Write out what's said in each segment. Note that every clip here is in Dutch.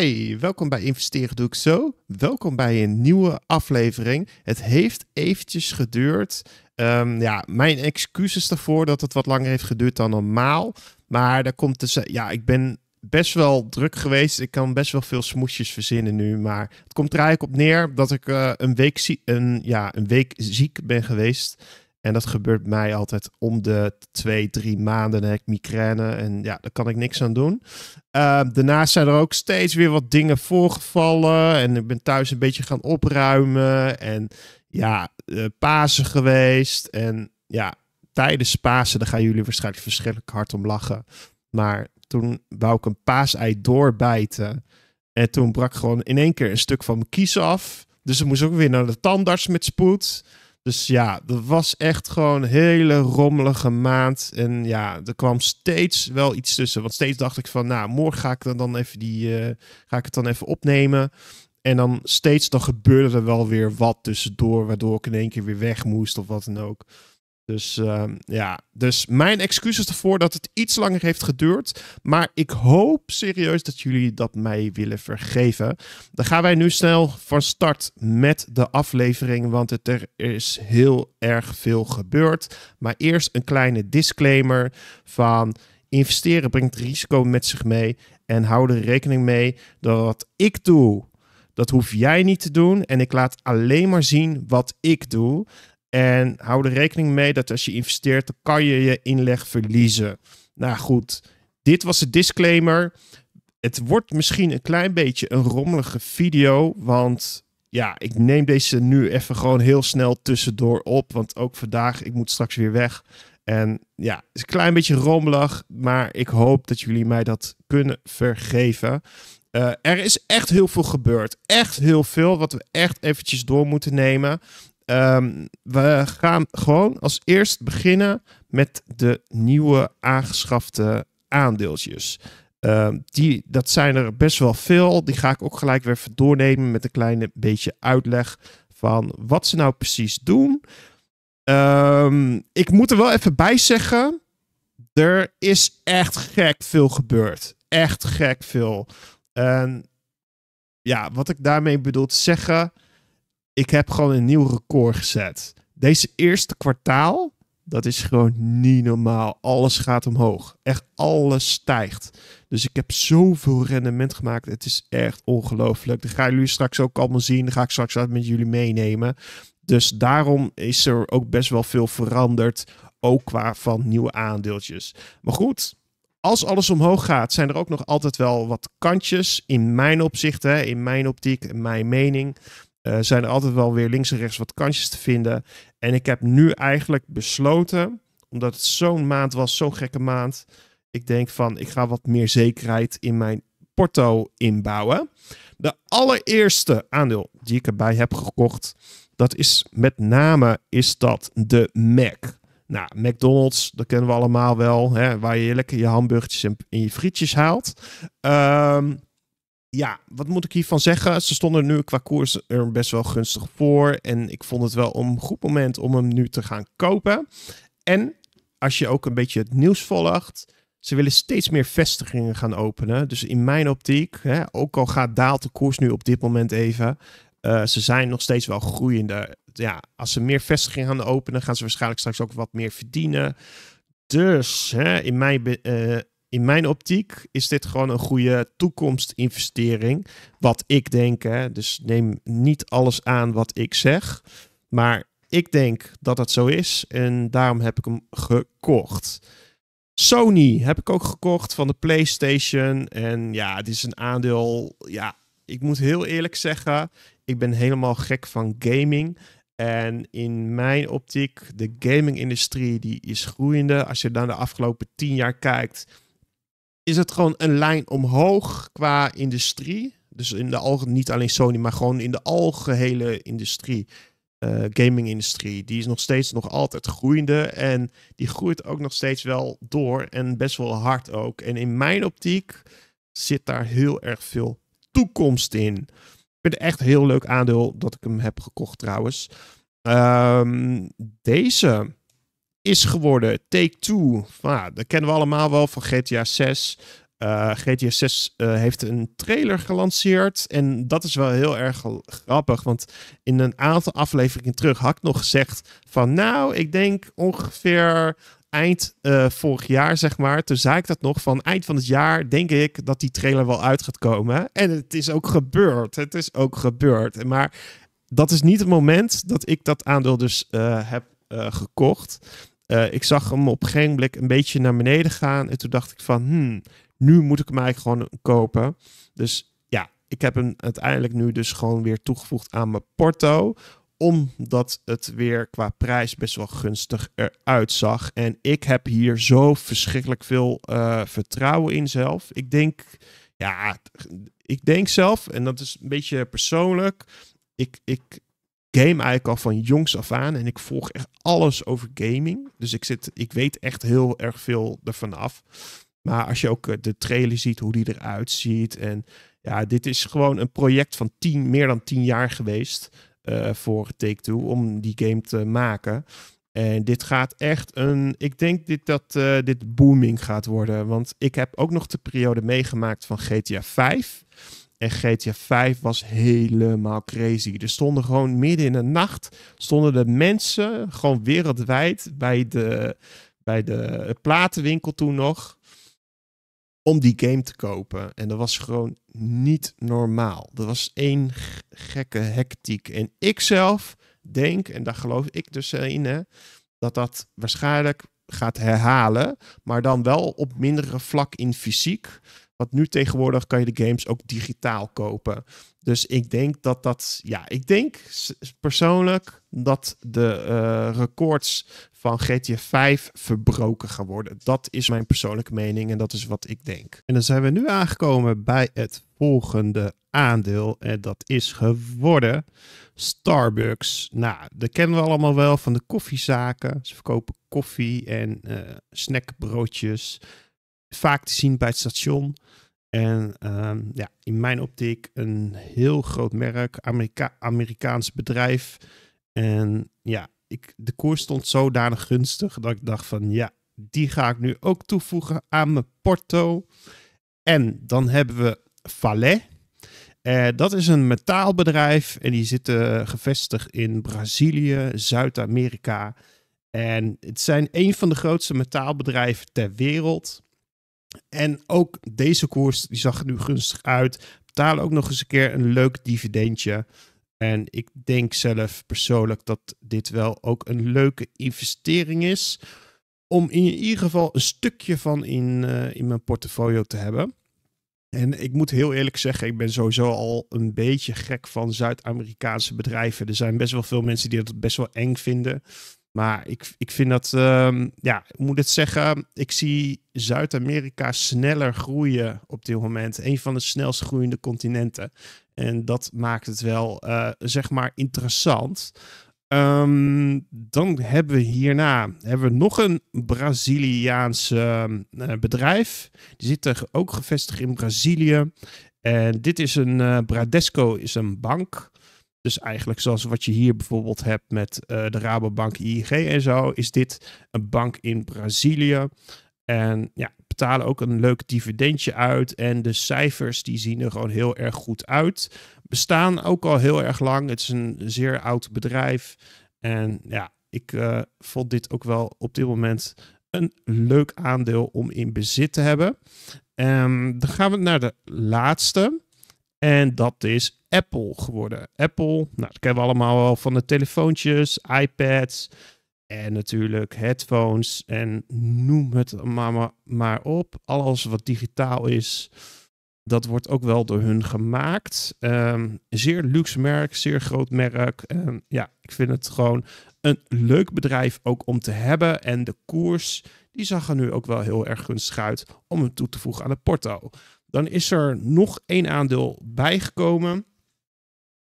Hey, welkom bij Investeren Doe ik Zo. Welkom bij een nieuwe aflevering. Het heeft eventjes geduurd. Ehm, ja, mijn excuses daarvoor dat het wat langer heeft geduurd dan normaal. Maar daar komt dus, eh, ja, ik ben best wel druk geweest. Ik kan best wel veel smoesjes verzinnen nu. Maar het komt er eigenlijk op neer dat ik eh, een, week zie een, ja, een week ziek ben geweest. En dat gebeurt mij altijd om de twee, drie maanden. Dan heb ik migraine en ja, daar kan ik niks aan doen. Ehm, daarnaast zijn er ook steeds weer wat dingen voorgevallen. En ik ben thuis een beetje gaan opruimen. En ja, uh, Pasen geweest. En ja, tijdens Pasen, daar gaan jullie waarschijnlijk verschrikkelijk hard om lachen. Maar toen wou ik een paasei doorbijten. En toen brak gewoon in één keer een stuk van mijn kies af. Dus ik moest ook weer naar de tandarts met spoed. Dus ja, dat was echt gewoon een hele rommelige maand. En ja, er kwam steeds wel iets tussen. Want steeds dacht ik van, nou, morgen ga ik, dan, dan even die, eh, ga ik het dan even opnemen. En dan steeds, dan gebeurde er wel weer wat tussendoor, waardoor ik in één keer weer weg moest of wat dan ook. Dus ehm, ja, dus mijn excuses ervoor dat het iets langer heeft geduurd. Maar ik hoop serieus dat jullie dat mij willen vergeven. Dan gaan wij nu snel van start met de aflevering, want er is heel erg veel gebeurd. Maar eerst een kleine disclaimer van investeren brengt risico met zich mee. En hou er rekening mee dat wat ik doe, dat hoef jij niet te doen. En ik laat alleen maar zien wat ik doe. En hou er rekening mee dat als je investeert, dan kan je je inleg verliezen. Nou goed, dit was de disclaimer. Het wordt misschien een klein beetje een rommelige video, want ja, ik neem deze nu even gewoon heel snel tussendoor op, want ook vandaag, ik moet straks weer weg. En ja, het is een klein beetje rommelig, maar ik hoop dat jullie mij dat kunnen vergeven. Eh, er is echt heel veel gebeurd. Echt heel veel wat we echt eventjes door moeten nemen. Ehm, we gaan gewoon als eerst beginnen met de nieuwe aangeschafte aandeeltjes. Ehm, die, dat zijn er best wel veel. Die ga ik ook gelijk weer even doornemen met een klein beetje uitleg van wat ze nou precies doen. Ehm, ik moet er wel even bij zeggen, er is echt gek veel gebeurd. Echt gek veel. En ja, wat ik daarmee bedoel te zeggen ik heb gewoon een nieuw record gezet. Deze eerste kwartaal, dat is gewoon niet normaal. Alles gaat omhoog. Echt alles stijgt. Dus ik heb zoveel rendement gemaakt. Het is echt ongelooflijk. Dat ga jullie straks ook allemaal zien. Dat ga ik straks met jullie meenemen. Dus daarom is er ook best wel veel veranderd. Ook qua van nieuwe aandeeltjes. Maar goed, als alles omhoog gaat, zijn er ook nog altijd wel wat kantjes. In mijn opzicht, hè, in mijn optiek, in mijn mening. Eh, zijn er altijd wel weer links en rechts wat kansjes te vinden. En ik heb nu eigenlijk besloten, omdat het zo'n maand was, zo'n gekke maand. Ik denk van, ik ga wat meer zekerheid in mijn porto inbouwen. De allereerste aandeel die ik erbij heb gekocht, dat is met name is dat de Mac. Nou, McDonald's, dat kennen we allemaal wel, hè, waar je lekker je hamburgertjes en, je frietjes haalt. Um, ja, wat moet ik hiervan zeggen? Ze stonden nu qua koers er best wel gunstig voor. En ik vond het wel een goed moment om hem nu te gaan kopen. En als je ook een beetje het nieuws volgt. Ze willen steeds meer vestigingen gaan openen. Dus in mijn optiek, hè, ook al gaat daalt de koers nu op dit moment even. Eh, ze zijn nog steeds wel groeiende. Ja, als ze meer vestigingen gaan openen, gaan ze waarschijnlijk straks ook wat meer verdienen. Dus hè, in mijn uh, in mijn optiek is dit gewoon een goede toekomstinvestering. Wat ik denk, hè. dus neem niet alles aan wat ik zeg. Maar ik denk dat dat zo is en daarom heb ik hem gekocht. Sony heb ik ook gekocht van de PlayStation. En ja, het is een aandeel. Ja, ik moet heel eerlijk zeggen, ik ben helemaal gek van gaming. En in mijn optiek, de gaming-industrie die is groeiende. Als je dan de afgelopen tien jaar kijkt, is het gewoon een lijn omhoog qua industrie. Dus in de algemeen niet alleen Sony, maar gewoon in de algehele industrie. Uh, gaming-industrie. Die is nog steeds nog altijd groeiende. En die groeit ook nog steeds wel door. En best wel hard ook. En in mijn optiek zit daar heel erg veel toekomst in. Ik vind het echt een heel leuk aandeel dat ik hem heb gekocht trouwens. Ehm, deze is geworden. Take Two. Nou, dat kennen we allemaal wel van GTA 6. GTA 6 heeft een trailer gelanceerd. En dat is wel heel erg grappig. Want in een aantal afleveringen terug had ik nog gezegd: van nou, ik denk ongeveer eind uh, vorig jaar, zeg maar. Toen zei ik dat nog van eind van het jaar denk ik dat die trailer wel uit gaat komen. En het is ook gebeurd. Het is ook gebeurd. Maar dat is niet het moment dat ik dat aandeel dus eh, heb eh, gekocht. Eh, ik zag hem op geen blik een beetje naar beneden gaan. En toen dacht ik van, hmm, nu moet ik hem eigenlijk gewoon kopen. Dus ja, ik heb hem uiteindelijk nu dus gewoon weer toegevoegd aan mijn porto omdat het weer qua prijs best wel gunstig eruit zag. En ik heb hier zo verschrikkelijk veel eh, vertrouwen in zelf. Ik denk, ja, ik denk zelf, en dat is een beetje persoonlijk. Ik, ik game eigenlijk al van jongs af aan. En ik volg echt alles over gaming. Dus ik, zit, ik weet echt heel erg veel ervan af. Maar als je ook eh, de trailer ziet, hoe die eruit ziet. En ja, dit is gewoon een project van tien, meer dan tien jaar geweest eh, voor Take-Two om die game te maken. En dit gaat echt een. Ik denk dit, dat eh, dit booming gaat worden. Want ik heb ook nog de periode meegemaakt van GTA 5. En GTA 5 was helemaal crazy. Er stonden gewoon midden in de nacht stonden de mensen gewoon wereldwijd bij de, bij de platenwinkel toen nog om die game te kopen. En dat was gewoon niet normaal. Dat was één gekke hectiek. En ik zelf denk, en daar geloof ik dus in, hè, dat dat waarschijnlijk gaat herhalen, maar dan wel op mindere vlak in fysiek. Want nu tegenwoordig kan je de games ook digitaal kopen. Dus ik denk dat dat, ja, ik denk persoonlijk dat de eh, records van GTA 5 verbroken gaan worden. Dat is mijn persoonlijke mening en dat is wat ik denk. En dan zijn we nu aangekomen bij het volgende aandeel. En dat is geworden Starbucks. Nou, dat kennen we allemaal wel van de koffiezaken. Ze verkopen koffie en eh, snackbroodjes vaak te zien bij het station. En ehm, ja, in mijn optiek een heel groot merk, Amerika Amerikaans bedrijf. En ja, ik, de koers stond zodanig gunstig dat ik dacht van ja, die ga ik nu ook toevoegen aan mijn porto. En dan hebben we Valet. Eh, dat is een metaalbedrijf en die zitten gevestigd in Brazilië, Zuid-Amerika. En het zijn een van de grootste metaalbedrijven ter wereld. En ook deze koers die zag er nu gunstig uit. Betalen ook nog eens een keer een leuk dividendje. En ik denk zelf persoonlijk dat dit wel ook een leuke investering is. Om in ieder geval een stukje van in, eh, in mijn portfolio te hebben. En ik moet heel eerlijk zeggen, ik ben sowieso al een beetje gek van Zuid-Amerikaanse bedrijven. Er zijn best wel veel mensen die dat best wel eng vinden. Maar ik, ik vind dat, ehm, ja, ik moet het zeggen, ik zie Zuid-Amerika sneller groeien op dit moment. Een van de snelst groeiende continenten. En dat maakt het wel, eh, zeg maar, interessant. Ehm, dan hebben we hierna hebben we nog een Braziliaans ehm, eh, bedrijf. Die zit ook gevestigd in Brazilië. En dit is een, eh, Bradesco is een bank. Dus eigenlijk zoals wat je hier bijvoorbeeld hebt met eh, de Rabobank IG en zo, is dit een bank in Brazilië. En ja, betalen ook een leuk dividendje uit. En de cijfers die zien er gewoon heel erg goed uit. Bestaan ook al heel erg lang. Het is een zeer oud bedrijf. En ja, ik eh, vond dit ook wel op dit moment een leuk aandeel om in bezit te hebben. Um, dan gaan we naar de laatste. En dat is Apple geworden. Apple, nou, dat kennen we allemaal wel van de telefoontjes, iPads en natuurlijk headphones en noem het maar, op. Alles wat digitaal is, dat wordt ook wel door hun gemaakt. Ehm, zeer luxe merk, zeer groot merk. Ehm, ja, ik vind het gewoon een leuk bedrijf ook om te hebben. En de koers, die zag er nu ook wel heel erg gunstig uit om hem toe te voegen aan de porto. Dan is er nog één aandeel bijgekomen.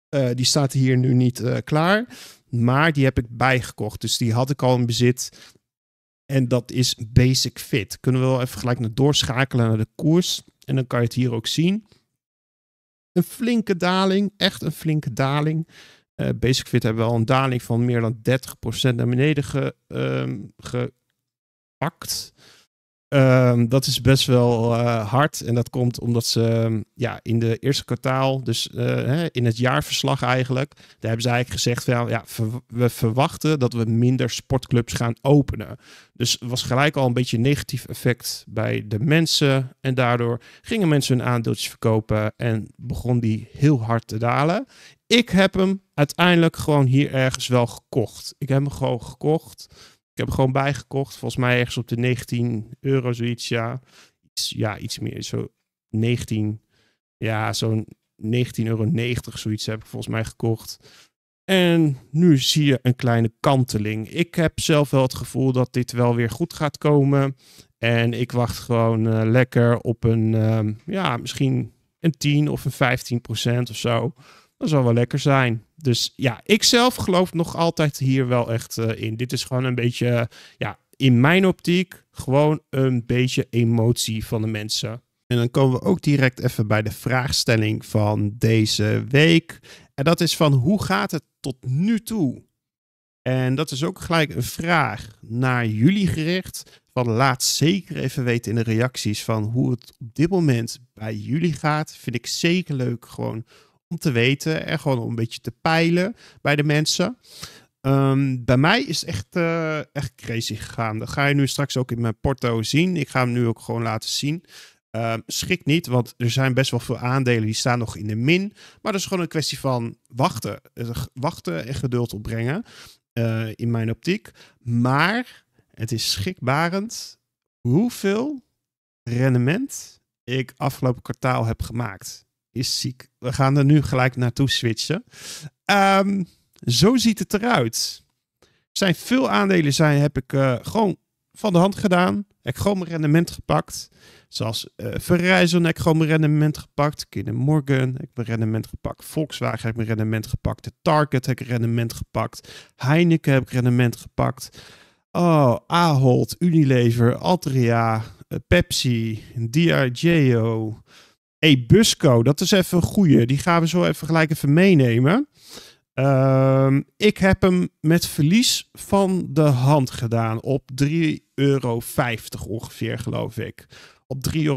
Eh, die staat hier nu niet eh, klaar. Maar die heb ik bijgekocht. Dus die had ik al in bezit. En dat is Basic Fit. Kunnen we wel even gelijk naar doorschakelen naar de koers. En dan kan je het hier ook zien. Een flinke daling. Echt een flinke daling. Eh, Basic Fit hebben al een daling van meer dan 30% naar beneden ge, ehm, gepakt. Ehm, dat is best wel eh, hard. En dat komt omdat ze ehm, ja, in de eerste kwartaal, dus eh, hè, in het jaarverslag eigenlijk, daar hebben ze eigenlijk gezegd van ja, we verwachten dat we minder sportclubs gaan openen. Dus was gelijk al een beetje een negatief effect bij de mensen. En daardoor gingen mensen hun aandeeltjes verkopen en begon die heel hard te dalen. Ik heb hem uiteindelijk gewoon hier ergens wel gekocht. Ik heb hem gewoon gekocht ik heb gewoon bijgekocht. Volgens mij ergens op de 19 euro zoiets. Ja, iets, ja, iets meer. Zo 19. Ja, zo'n 19,90 euro zoiets heb ik volgens mij gekocht. En nu zie je een kleine kanteling. Ik heb zelf wel het gevoel dat dit wel weer goed gaat komen. En ik wacht gewoon eh, lekker op een, ehm, ja, misschien een 10 of een 15 procent of zo. Dat zal wel lekker zijn. Dus ja, ik zelf geloof nog altijd hier wel echt eh, in. Dit is gewoon een beetje, eh, ja, in mijn optiek, gewoon een beetje emotie van de mensen. En dan komen we ook direct even bij de vraagstelling van deze week. En dat is van hoe gaat het tot nu toe? En dat is ook gelijk een vraag naar jullie gericht. Van laat zeker even weten in de reacties van hoe het op dit moment bij jullie gaat. Vind ik zeker leuk gewoon om te weten en gewoon om een beetje te peilen bij de mensen. Ehm, bij mij is het echt, uh, echt crazy gegaan. Dat ga je nu straks ook in mijn porto zien. Ik ga hem nu ook gewoon laten zien. Uh, niet, want er zijn best wel veel aandelen die staan nog in de min. Maar dat is gewoon een kwestie van wachten. Eh, wachten en geduld opbrengen, eh, in mijn optiek. Maar het is schrikbarend hoeveel rendement ik afgelopen kwartaal heb gemaakt is ziek. We gaan er nu gelijk naartoe switchen. Ehm, zo ziet het eruit. Zijn veel aandelen zijn, heb ik eh, gewoon van de hand gedaan. Heb ik gewoon mijn rendement gepakt. Zoals uh, Verizon heb ik gewoon mijn rendement gepakt. Kinder Morgan ik mijn rendement gepakt. Volkswagen heb ik mijn rendement gepakt. De Target heb ik rendement gepakt. Heineken heb ik rendement gepakt. Oh, Ahold, Unilever, Altria, eh, Pepsi, Diageo. Hey, Busco, dat is even een goeie. Die gaan we zo even gelijk even meenemen. Ehm, ik heb hem met verlies van de hand gedaan op 3,50 euro ongeveer, geloof ik. Op 3,50 euro.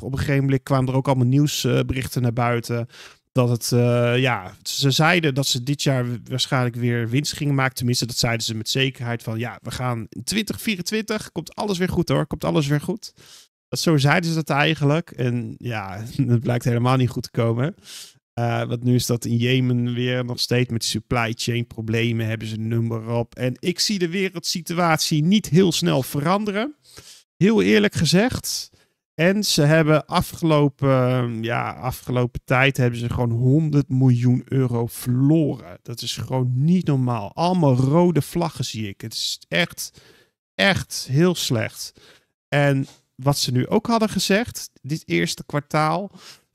Op een gegeven moment kwamen er ook allemaal nieuwsberichten naar buiten. Dat het, eh, ja, ze zeiden dat ze dit jaar waarschijnlijk weer winst gingen maken. Tenminste, dat zeiden ze met zekerheid van, ja, we gaan in 2024, komt alles weer goed hoor, komt alles weer goed zo zeiden ze dat eigenlijk. En ja, dat blijkt helemaal niet goed te komen. Uh, want nu is dat in Jemen weer nog steeds met supply chain problemen. Hebben ze een nummer op. En ik zie de wereldsituatie niet heel snel veranderen. Heel eerlijk gezegd. En ze hebben afgelopen, ehm, ja, afgelopen tijd hebben ze gewoon 100 miljoen euro verloren. Dat is gewoon niet normaal. Allemaal rode vlaggen zie ik. Het is echt, echt heel slecht. En wat ze nu ook hadden gezegd, dit eerste kwartaal,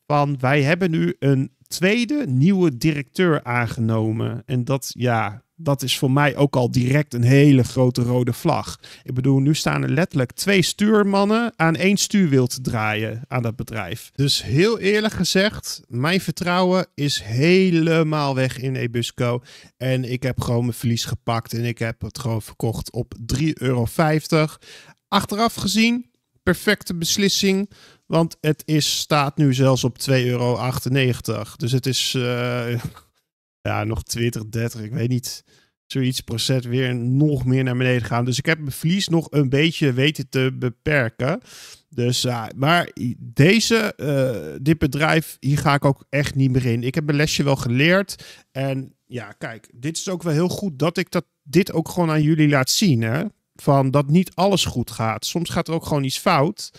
van wij hebben nu een tweede nieuwe directeur aangenomen. En dat, ja, dat is voor mij ook al direct een hele grote rode vlag. Ik bedoel, nu staan er letterlijk twee stuurmannen aan één stuurwiel te draaien aan dat bedrijf. Dus heel eerlijk gezegd, mijn vertrouwen is helemaal weg in Ebusco. En ik heb gewoon mijn verlies gepakt en ik heb het gewoon verkocht op 3,50 euro. Achteraf gezien perfecte beslissing. Want het is, staat nu zelfs op 2,98 euro. Dus het is eh, ja, nog 20, 30, ik weet niet. Zoiets procent weer nog meer naar beneden gaan. Dus ik heb mijn verlies nog een beetje weten te beperken. Dus ja, eh, maar deze, eh, dit bedrijf, hier ga ik ook echt niet meer in. Ik heb mijn lesje wel geleerd. En ja, kijk, dit is ook wel heel goed dat ik dat, dit ook gewoon aan jullie laat zien. Hè? van dat niet alles goed gaat. Soms gaat er ook gewoon iets fout.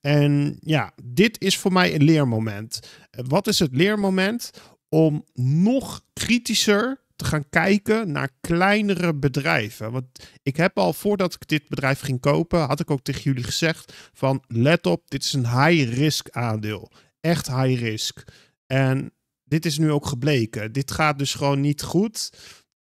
En ja, dit is voor mij een leermoment. Wat is het leermoment? Om nog kritischer te gaan kijken naar kleinere bedrijven. Want ik heb al voordat ik dit bedrijf ging kopen, had ik ook tegen jullie gezegd van let op, dit is een high risk aandeel. Echt high risk. En dit is nu ook gebleken. Dit gaat dus gewoon niet goed.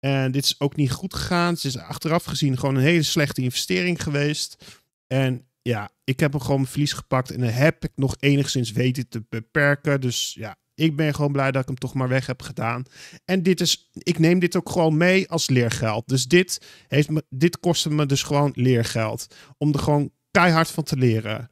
En dit is ook niet goed gegaan. Het is achteraf gezien gewoon een hele slechte investering geweest. En ja, ik heb hem gewoon mijn verlies gepakt. En dan heb ik nog enigszins weten te beperken. Dus ja, ik ben gewoon blij dat ik hem toch maar weg heb gedaan. En dit is, ik neem dit ook gewoon mee als leergeld. Dus dit, heeft me, dit kostte me dus gewoon leergeld. Om er gewoon keihard van te leren.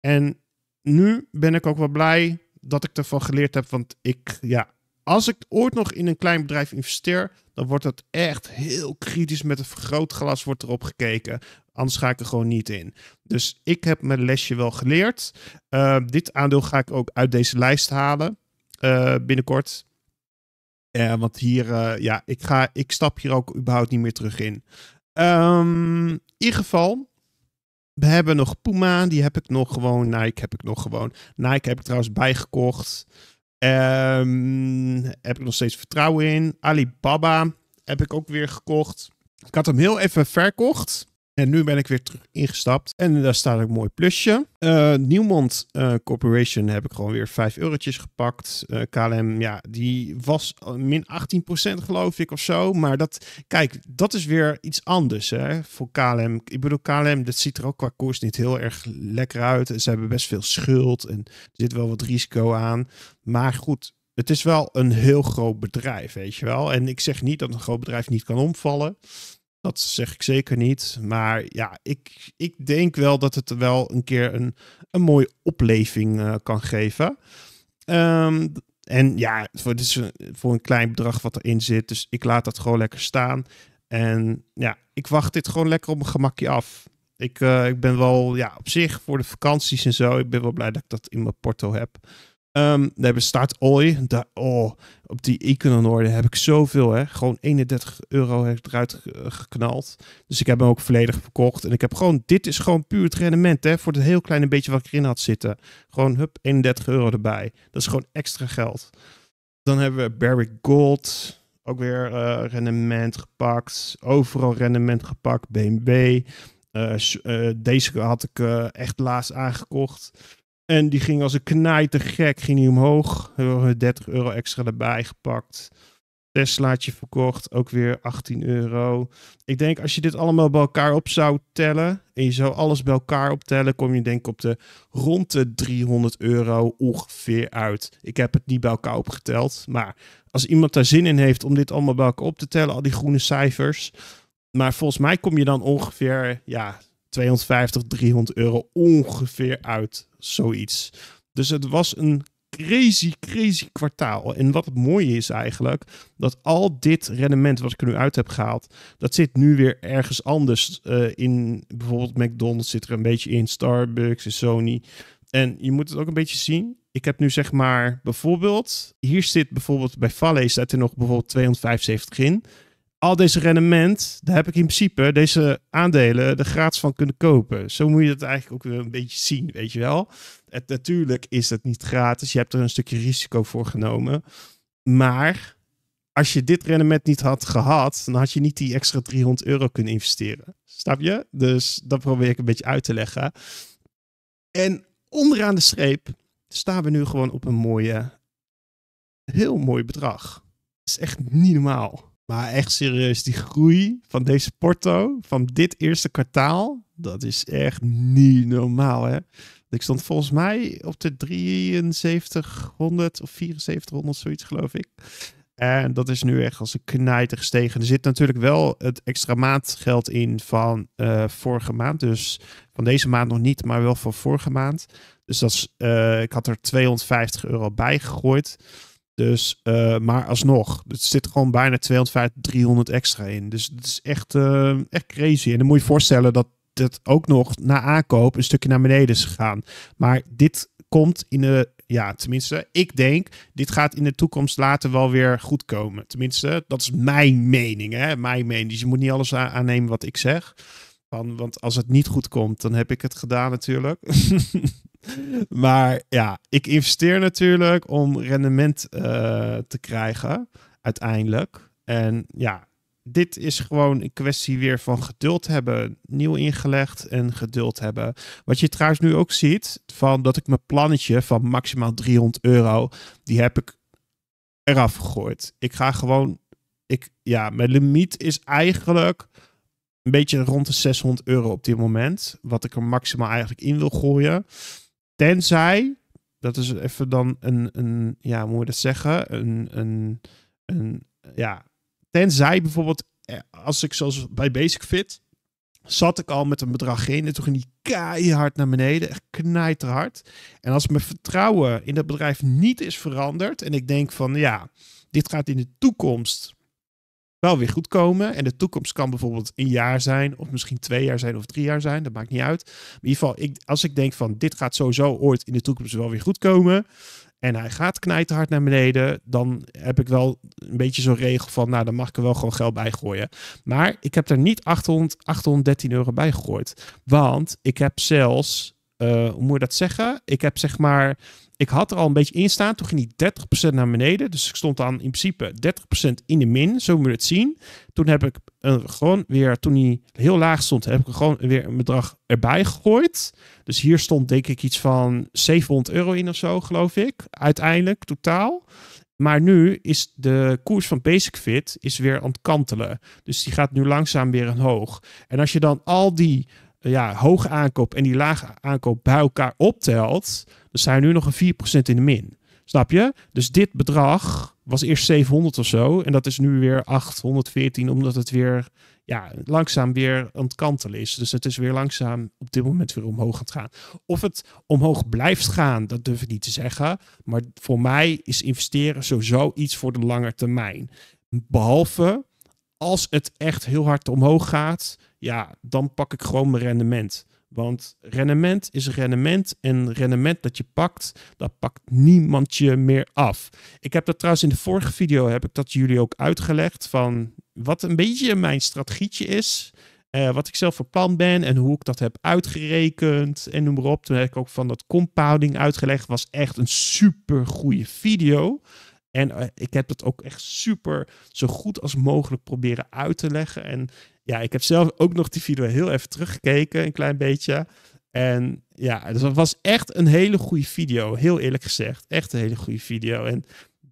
En nu ben ik ook wel blij dat ik ervan geleerd heb. Want ik, ja, als ik ooit nog in een klein bedrijf investeer, dan wordt het echt heel kritisch met een vergrootglas wordt erop gekeken. Anders ga ik er gewoon niet in. Dus ik heb mijn lesje wel geleerd. Eh, dit aandeel ga ik ook uit deze lijst halen eh, binnenkort. Uh, want hier, ja, ik, ga, ik stap hier ook überhaupt niet meer terug in. Ehm, in ieder geval, we hebben nog Puma. Die heb ik nog gewoon. Nike heb ik nog gewoon. Nike heb ik trouwens bijgekocht. Ehm, heb ik nog steeds vertrouwen in. Alibaba heb ik ook weer gekocht. Ik had hem heel even verkocht. En nu ben ik weer terug ingestapt. En daar staat een mooi plusje. Uh, eh, Nieuwmond eh, Corporation heb ik gewoon weer 5 eurotjes gepakt. Eh, KLM, ja, die was min 18% geloof ik of zo. Maar dat, kijk, dat is weer iets anders hè, voor KLM. Ik bedoel, KLM, dat ziet er ook qua koers niet heel erg lekker uit. Ze hebben best veel schuld en er zit wel wat risico aan. Maar goed, het is wel een heel groot bedrijf, weet je wel. En ik zeg niet dat een groot bedrijf niet kan omvallen. Dat zeg ik zeker niet. Maar ja, ik, ik denk wel dat het wel een keer een, een mooie opleving eh, kan geven. Ehm, en ja, voor, dus voor een klein bedrag wat erin zit. Dus ik laat dat gewoon lekker staan. En ja, ik wacht dit gewoon lekker op mijn gemakje af. Ik, eh, ik ben wel, ja, op zich voor de vakanties en zo. Ik ben wel blij dat ik dat in mijn porto heb. Ehm, we hebben start Oi. oh, op die Iconenorde heb ik zoveel. Hè? Gewoon 31 euro eruit eh, geknald. Dus ik heb hem ook volledig verkocht. En ik heb gewoon, dit is gewoon puur het rendement. Hè? Voor het heel kleine beetje wat ik erin had zitten. Gewoon, hup, 31 euro erbij. Dat is gewoon extra geld. Dan hebben we Barrick Gold. Ook weer eh, rendement gepakt. Overal rendement gepakt. BMW eh, deze had ik echt laatst aangekocht. En die ging als een knijter gek, ging hij omhoog. Hebben we 30 euro extra erbij gepakt. Teslaatje verkocht, ook weer 18 euro. Ik denk als je dit allemaal bij elkaar op zou tellen en je zou alles bij elkaar optellen, kom je denk ik op de rond de 300 euro ongeveer uit. Ik heb het niet bij elkaar opgeteld, maar als iemand daar zin in heeft om dit allemaal bij elkaar op te tellen, al die groene cijfers. Maar volgens mij kom je dan ongeveer ja, 250, 300 euro ongeveer uit zoiets. Dus het was een crazy, crazy kwartaal. En wat het mooie is eigenlijk, dat al dit rendement wat ik er nu uit heb gehaald, dat zit nu weer ergens anders eh, in. Bijvoorbeeld McDonald's zit er een beetje in, Starbucks en Sony. En je moet het ook een beetje zien. Ik heb nu zeg maar bijvoorbeeld, hier zit bijvoorbeeld bij Valley staat er nog bijvoorbeeld 275 in al deze rendement, daar heb ik in principe deze aandelen de gratis van kunnen kopen. Zo moet je dat eigenlijk ook weer een beetje zien, weet je wel. Het, natuurlijk is dat niet gratis. Je hebt er een stukje risico voor genomen. Maar als je dit rendement niet had gehad, dan had je niet die extra 300 euro kunnen investeren. Snap je? Dus dat probeer ik een beetje uit te leggen. En onderaan de streep staan we nu gewoon op een mooie, heel mooi bedrag. Het is echt niet normaal. Maar echt serieus, die groei van deze Porto, van dit eerste kwartaal, dat is echt niet normaal, hè? Ik stond volgens mij op de 7300 of 7400, zoiets geloof ik. En dat is nu echt als een knijter gestegen. Er zit natuurlijk wel het extra maandgeld in van eh, vorige maand. Dus van deze maand nog niet, maar wel van vorige maand. Dus dat eh, ik had er 250 euro bij gegooid. Dus, eh, maar alsnog, het zit gewoon bijna 250, 300 extra in. Dus het is echt, eh, echt crazy. En dan moet je voorstellen dat het ook nog na aankoop een stukje naar beneden is gegaan. Maar dit komt in de, ja, tenminste, ik denk, dit gaat in de toekomst later wel weer goed komen. Tenminste, dat is mijn mening. Hè? Mijn mening. Dus je moet niet alles aannemen wat ik zeg. Van, want als het niet goed komt, dan heb ik het gedaan natuurlijk. maar ja, ik investeer natuurlijk om rendement eh, te krijgen uiteindelijk. En ja, dit is gewoon een kwestie weer van geduld hebben. Nieuw ingelegd en geduld hebben. Wat je trouwens nu ook ziet, van dat ik mijn plannetje van maximaal 300 euro, die heb ik eraf gegooid. Ik ga gewoon, ik, ja, mijn limiet is eigenlijk een beetje rond de 600 euro op dit moment. Wat ik er maximaal eigenlijk in wil gooien. Tenzij, dat is even dan een, een ja, hoe moet je dat zeggen? Een, een, een, ja. Tenzij bijvoorbeeld, eh, als ik zoals bij Basic Fit, zat ik al met een bedrag in. En toen ging die keihard naar beneden. Echt knijterhard. En als mijn vertrouwen in dat bedrijf niet is veranderd. En ik denk van ja, dit gaat in de toekomst wel weer goed komen. En de toekomst kan bijvoorbeeld een jaar zijn, of misschien twee jaar zijn, of drie jaar zijn. Dat maakt niet uit. Maar in ieder geval, ik, als ik denk van dit gaat sowieso ooit in de toekomst wel weer goed komen. En hij gaat knijterhard naar beneden. Dan heb ik wel een beetje zo'n regel van. Nou, dan mag ik er wel gewoon geld bij gooien. Maar ik heb er niet 800, 813 euro bij gegooid. Want ik heb zelfs. Eh, hoe moet je dat zeggen? Ik heb zeg maar ik had er al een beetje in staan. Toen ging die 30% naar beneden. Dus ik stond dan in principe 30% in de min. Zo moet je het zien. Toen heb ik een, gewoon weer, toen die heel laag stond, heb ik gewoon weer een bedrag erbij gegooid. Dus hier stond denk ik iets van 700 euro in of zo, geloof ik. Uiteindelijk, totaal. Maar nu is de koers van Basic Fit is weer aan het kantelen. Dus die gaat nu langzaam weer omhoog. En als je dan al die ja, hoge aankoop en die lage aankoop bij elkaar optelt, dan zijn nu nog een 4% in de min. Snap je? Dus dit bedrag was eerst 700 of zo. En dat is nu weer 814, omdat het weer ja, langzaam weer aan het is. Dus het is weer langzaam op dit moment weer omhoog gaan. Of het omhoog blijft gaan, dat durf ik niet te zeggen. Maar voor mij is investeren sowieso iets voor de lange termijn. Behalve als het echt heel hard omhoog gaat ja, dan pak ik gewoon mijn rendement. Want rendement is rendement en rendement dat je pakt, dat pakt niemand je meer af. Ik heb dat trouwens in de vorige video, heb ik dat jullie ook uitgelegd van wat een beetje mijn strategietje is. Eh, wat ik zelf van plan ben en hoe ik dat heb uitgerekend en noem maar op. Toen heb ik ook van dat compounding uitgelegd. Was echt een super goede video. En eh, ik heb dat ook echt super zo goed als mogelijk proberen uit te leggen. En ja, ik heb zelf ook nog die video heel even teruggekeken, een klein beetje. En ja, dus dat was echt een hele goede video, heel eerlijk gezegd. Echt een hele goede video. En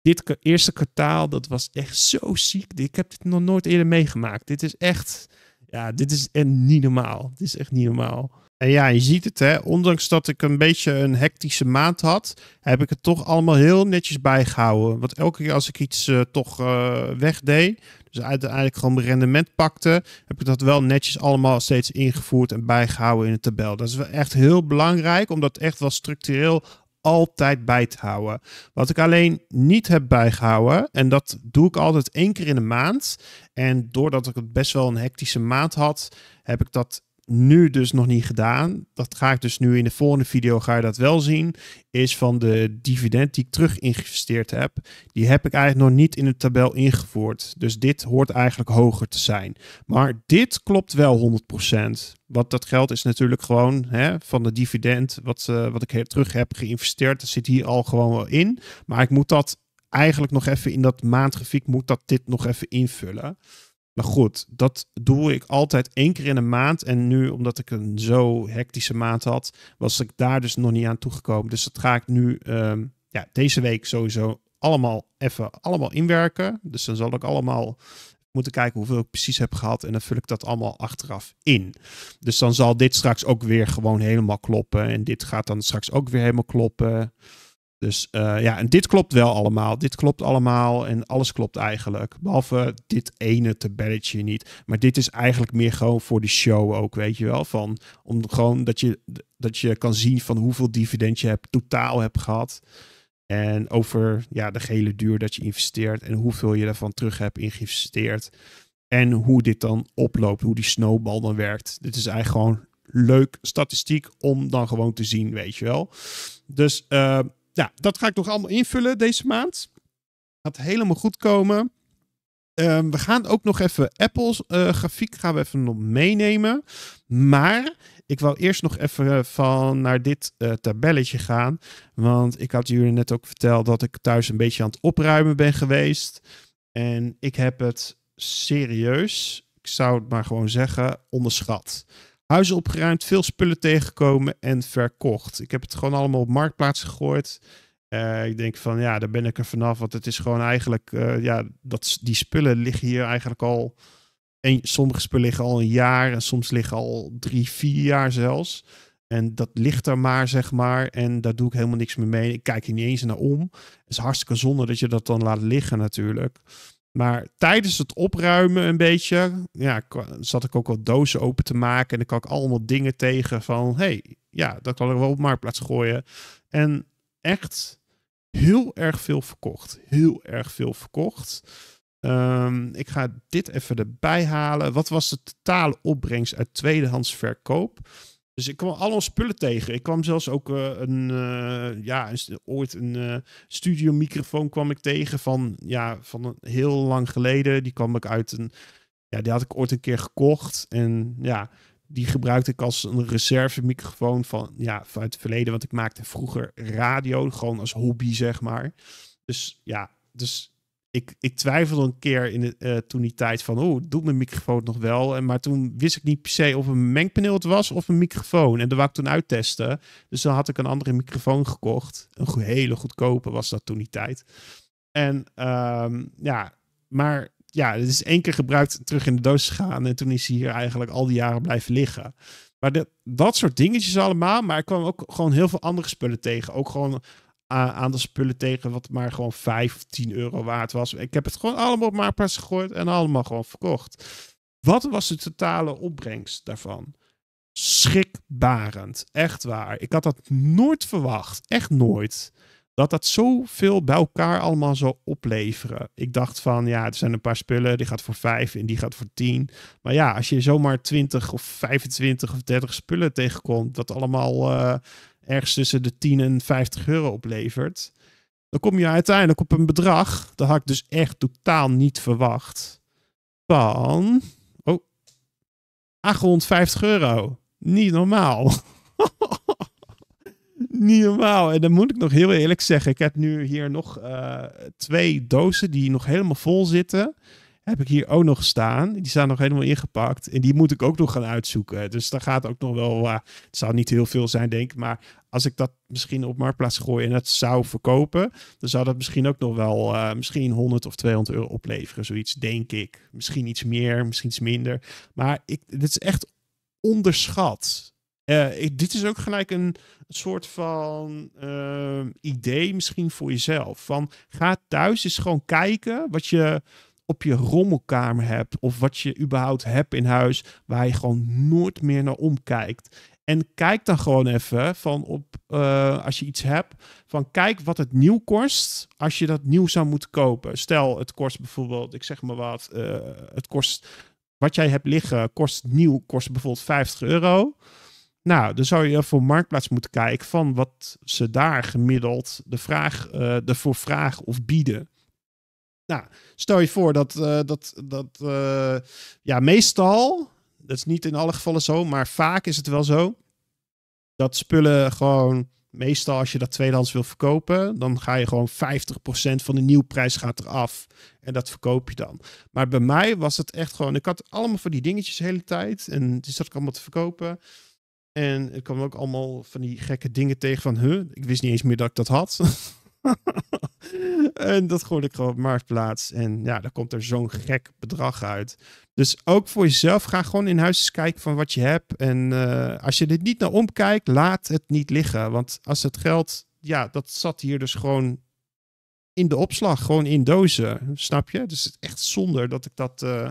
dit eerste kwartaal, dat was echt zo ziek. Ik heb dit nog nooit eerder meegemaakt. Dit is echt, ja, dit is en niet normaal. Dit is echt niet normaal. En ja, je ziet het, hè. Ondanks dat ik een beetje een hectische maand had, heb ik het toch allemaal heel netjes bijgehouden. Want elke keer als ik iets eh, toch uh, wegdeed, dus uiteindelijk gewoon mijn rendement pakte, heb ik dat wel netjes allemaal steeds ingevoerd en bijgehouden in de tabel. Dat is wel echt heel belangrijk, om dat echt wel structureel altijd bij te houden. Wat ik alleen niet heb bijgehouden, en dat doe ik altijd één keer in de maand. En doordat ik het best wel een hectische maand had, heb ik dat nu dus nog niet gedaan. Dat ga ik dus nu in de volgende video ga je dat wel zien. Is van de dividend die ik terug geïnvesteerd heb. Die heb ik eigenlijk nog niet in de tabel ingevoerd. Dus dit hoort eigenlijk hoger te zijn. Maar dit klopt wel 100%. Want dat geld is natuurlijk gewoon hè, van de dividend wat, uh, wat ik terug heb geïnvesteerd. Dat zit hier al gewoon wel in. Maar ik moet dat eigenlijk nog even in dat maandgrafiek moet dat dit nog even invullen. Maar goed, dat doe ik altijd één keer in de maand. En nu, omdat ik een zo hectische maand had, was ik daar dus nog niet aan toegekomen. Dus dat ga ik nu ehm, ja, deze week sowieso allemaal even allemaal inwerken. Dus dan zal ik allemaal moeten kijken hoeveel ik precies heb gehad. En dan vul ik dat allemaal achteraf in. Dus dan zal dit straks ook weer gewoon helemaal kloppen. En dit gaat dan straks ook weer helemaal kloppen. Dus eh, ja, en dit klopt wel allemaal. Dit klopt allemaal en alles klopt eigenlijk. Behalve dit ene tabelletje niet. Maar dit is eigenlijk meer gewoon voor de show ook, weet je wel. Van, om gewoon dat je, dat je kan zien van hoeveel dividend je hebt, totaal hebt gehad. En over ja, de gehele duur dat je investeert en hoeveel je daarvan terug hebt geïnvesteerd. En hoe dit dan oploopt, hoe die snowbal dan werkt. Dit is eigenlijk gewoon leuk statistiek om dan gewoon te zien, weet je wel. Dus... Uh, ja, dat ga ik nog allemaal invullen deze maand. Gaat helemaal goed komen. Ehm, we gaan ook nog even Apple's eh, grafiek gaan we even nog meenemen. Maar ik wil eerst nog even eh, van naar dit eh, tabelletje gaan. Want ik had jullie net ook verteld dat ik thuis een beetje aan het opruimen ben geweest. En ik heb het serieus, ik zou het maar gewoon zeggen, onderschat. Huizen opgeruimd, veel spullen tegengekomen en verkocht. Ik heb het gewoon allemaal op marktplaats gegooid. Eh, ik denk van ja, daar ben ik er vanaf. Want het is gewoon eigenlijk, eh, ja, dat, die spullen liggen hier eigenlijk al. En sommige spullen liggen al een jaar en soms liggen al drie, vier jaar zelfs. En dat ligt er maar, zeg maar. En daar doe ik helemaal niks meer mee. Ik kijk er niet eens naar om. Het is hartstikke zonde dat je dat dan laat liggen, natuurlijk. Maar tijdens het opruimen een beetje, ja, zat ik ook wel dozen open te maken. En dan kan ik allemaal dingen tegen van, hey, ja, dat kan ik wel op marktplaats gooien. En echt heel erg veel verkocht. Heel erg veel verkocht. Ehm, ik ga dit even erbij halen. Wat was de totale opbrengst uit tweedehands verkoop? Dus ik kwam al onze spullen tegen. Ik kwam zelfs ook eh, een, uh, ja, ooit een eh, studio microfoon kwam ik tegen van, ja, van heel lang geleden. Die kwam ik uit een, ja, die had ik ooit een keer gekocht. En ja, die gebruikte ik als een reserve microfoon van, ja, vanuit het verleden. Want ik maakte vroeger radio, gewoon als hobby, zeg maar. Dus ja, dus ik, ik twijfelde een keer in de, eh, toen die tijd van, oh, doet mijn microfoon nog wel? En, maar toen wist ik niet per se of een mengpaneel het was of een microfoon. En dat wou ik toen uittesten. Dus dan had ik een andere microfoon gekocht. Een hele goedkope was dat toen die tijd. En ehm, ja, maar ja, het is één keer gebruikt, terug in de doos gegaan. En toen is hij hier eigenlijk al die jaren blijven liggen. Maar de, dat soort dingetjes allemaal. Maar ik kwam ook gewoon heel veel andere spullen tegen. Ook gewoon aan de spullen tegen wat maar gewoon 15 euro waard was. Ik heb het gewoon allemaal op Marktplaats gegooid en allemaal gewoon verkocht. Wat was de totale opbrengst daarvan? Schrikbarend. Echt waar. Ik had dat nooit verwacht. Echt nooit. Dat dat zoveel bij elkaar allemaal zou opleveren. Ik dacht van ja, er zijn een paar spullen. Die gaat voor 5 en die gaat voor 10. Maar ja, als je zomaar 20 of 25 of 30 spullen tegenkomt. Dat allemaal eh, ergens tussen de 10 en 50 euro oplevert, dan kom je uiteindelijk op een bedrag. Dat had ik dus echt totaal niet verwacht. Van. Oh. 850 euro. Niet normaal. niet normaal. En dan moet ik nog heel eerlijk zeggen. Ik heb nu hier nog eh, twee dozen die nog helemaal vol zitten. Heb ik hier ook nog staan. Die staan nog helemaal ingepakt. En die moet ik ook nog gaan uitzoeken. Dus daar gaat ook nog wel. Eh, het zal niet heel veel zijn, denk ik. Maar als ik dat misschien op marktplaats gooi en het zou verkopen, dan zou dat misschien ook nog wel eh, misschien 100 of 200 euro opleveren. Zoiets denk ik. Misschien iets meer, misschien iets minder. Maar ik, dit is echt onderschat. Eh, dit is ook gelijk een soort van eh, idee misschien voor jezelf. Van ga thuis eens gewoon kijken wat je op je rommelkamer hebt. Of wat je überhaupt hebt in huis waar je gewoon nooit meer naar omkijkt. En kijk dan gewoon even van op, eh, als je iets hebt, van kijk wat het nieuw kost als je dat nieuw zou moeten kopen. Stel, het kost bijvoorbeeld, ik zeg maar wat, eh, het kost, wat jij hebt liggen, kost nieuw, kost bijvoorbeeld 50 euro. Nou, dan zou je voor Marktplaats moeten kijken van wat ze daar gemiddeld de vraag, uh, de voorvraag of bieden. Nou, stel je voor dat, dat, dat ja, meestal dat is niet in alle gevallen zo, maar vaak is het wel zo. Dat spullen gewoon, meestal als je dat tweedehands wil verkopen, dan ga je gewoon 50% van de nieuwprijs gaat eraf. En dat verkoop je dan. Maar bij mij was het echt gewoon, ik had allemaal van die dingetjes de hele tijd. En die zat ik allemaal te verkopen. En ik kwam ook allemaal van die gekke dingen tegen van, huh, ik wist niet eens meer dat ik dat had. en dat gooi ik gewoon op Marktplaats. En ja, dan komt er zo'n gek bedrag uit. Dus ook voor jezelf, ga gewoon in huis eens kijken van wat je hebt. En eh, als je dit niet naar omkijkt, laat het niet liggen. Want als het geld, ja, dat zat hier dus gewoon in de opslag. Gewoon in dozen, snap je? Dus het is echt zonder dat ik dat... Eh,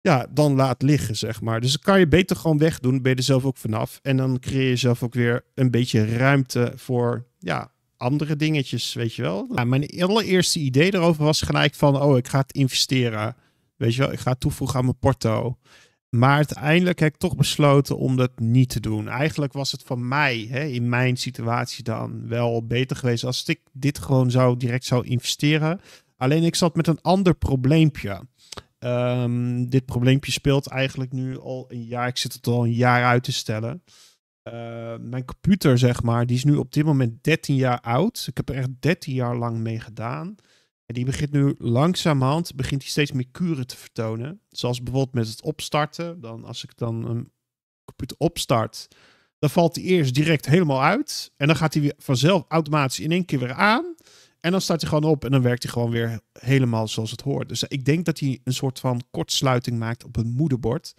ja, dan laat liggen, zeg maar. Dus dan kan je beter gewoon wegdoen. Ben je er zelf ook vanaf. En dan creëer je zelf ook weer een beetje ruimte voor ja, andere dingetjes, weet je wel. Ja, mijn allereerste idee daarover was gelijk van, oh, ik ga het investeren. Weet je wel, ik ga toevoegen aan mijn porto. Maar uiteindelijk heb ik toch besloten om dat niet te doen. Eigenlijk was het van mij, hè, in mijn situatie dan, wel beter geweest als ik dit gewoon zou direct zou investeren. Alleen ik zat met een ander probleempje. Ehm, dit probleempje speelt eigenlijk nu al een jaar. Ik zit het al een jaar uit te stellen. Eh, mijn computer, zeg maar, die is nu op dit moment 13 jaar oud. Ik heb er echt 13 jaar lang mee gedaan. En die begint nu langzamerhand, begint die steeds meer kuren te vertonen. Zoals bijvoorbeeld met het opstarten. Dan, als ik dan een computer opstart, dan valt die eerst direct helemaal uit. En dan gaat die weer vanzelf automatisch in één keer weer aan. En dan staat hij gewoon op en dan werkt hij gewoon weer helemaal zoals het hoort. Dus ik denk dat hij een soort van kortsluiting maakt op het moederbord.